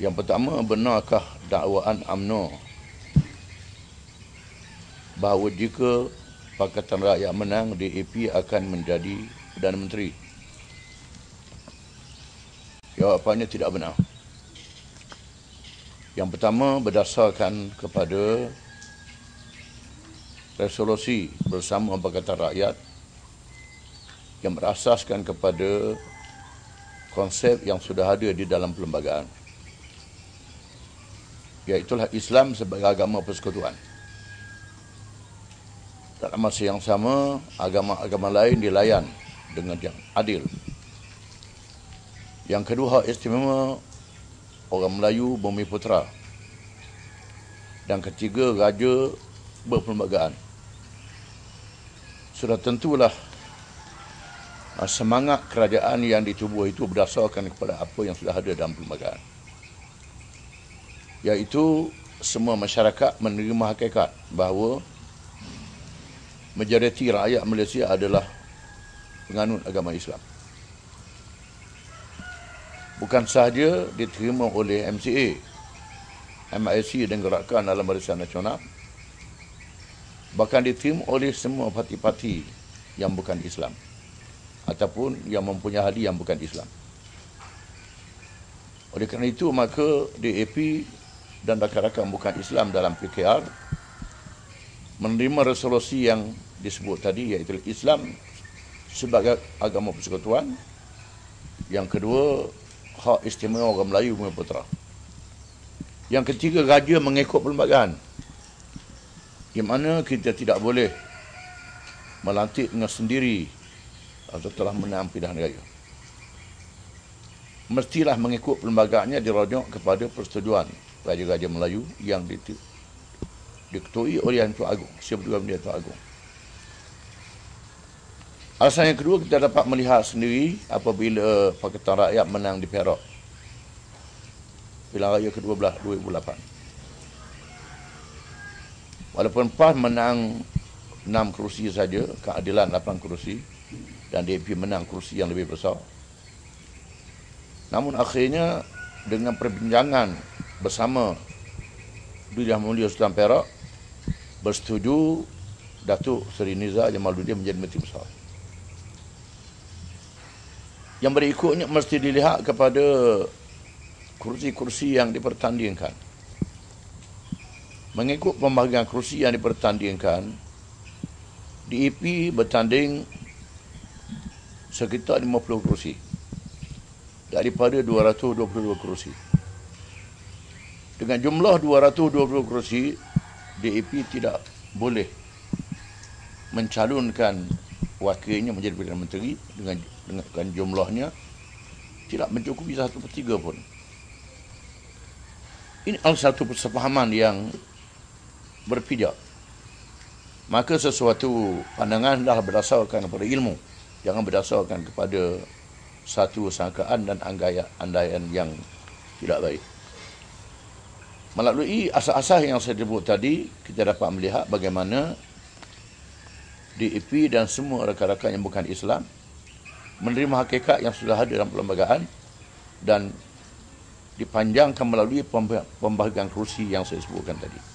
Yang pertama, benarkah dakwaan amno bahawa jika Pakatan Rakyat menang, DAP akan menjadi Perdana Menteri? Jawapannya tidak benar. Yang pertama, berdasarkan kepada resolusi bersama Pakatan Rakyat yang berasaskan kepada konsep yang sudah ada di dalam perlembagaan iaitu lah Islam sebagai agama persekutuan. Dalam masa yang sama, agama-agama lain dilayan dengan yang adil. Yang kedua istimewa orang Melayu bumi putera. Dan ketiga raja berperlembagaan. Sudah tentulah ah, semangat kerajaan yang ditubuh itu berdasarkan kepada apa yang sudah ada dalam perlembagaan iaitu semua masyarakat menerima hakikat bahawa majoriti rakyat Malaysia adalah penganut agama Islam. Bukan sahaja diterima oleh MCA, MISC dan gerakan dalam barisan nasional, bahkan diterima oleh semua parti-parti yang bukan Islam ataupun yang mempunyai hadiah yang bukan Islam. Oleh kerana itu, maka DAP dan rakan-rakan bukan Islam dalam PKR menerima resolusi yang disebut tadi iaitu Islam sebagai agama persekutuan yang kedua hak istimewa orang Melayu Bumi Putera yang ketiga raja mengikut perlembagaan di mana kita tidak boleh melantik dengan sendiri atau telah menang pilihan raya mestilah mengikut perlembagaannya dirujuk kepada persetujuan raja-raja Melayu yang di, diketuai oleh Tuan Agung. Siapa juga menjadi Tuan Agong. Alasan yang kedua kita dapat melihat sendiri apabila Pakatan Rakyat menang di Perak. Pilihan Raya ke-12, 2008. Walaupun PAS menang 6 kerusi saja, keadilan 8 kerusi dan DAP menang kerusi yang lebih besar. Namun akhirnya dengan perbincangan bersama Duliah Mulia Sultan Perak bersetuju Datuk Seri Nizar Jamaluddin menjadi Menteri Besar. Yang berikutnya mesti dilihat kepada kursi-kursi yang dipertandingkan. Mengikut pembahagian kursi yang dipertandingkan, di DEP bertanding sekitar 50 kursi daripada 222 kursi dengan jumlah 220 kerusi DAP tidak boleh mencalonkan wakilnya menjadi Perdana Menteri dengan, dengan jumlahnya tidak mencukupi satu per tiga pun. Ini adalah satu persepahaman yang berpijak. Maka sesuatu pandangan adalah berdasarkan kepada ilmu. Jangan berdasarkan kepada satu sangkaan dan anggayan, andaian yang tidak baik melalui asas-asas yang saya sebut tadi kita dapat melihat bagaimana DAP e dan semua rakan-rakan yang bukan Islam menerima hakikat yang sudah ada dalam perlembagaan dan dipanjangkan melalui pembahagian kerusi yang saya sebutkan tadi.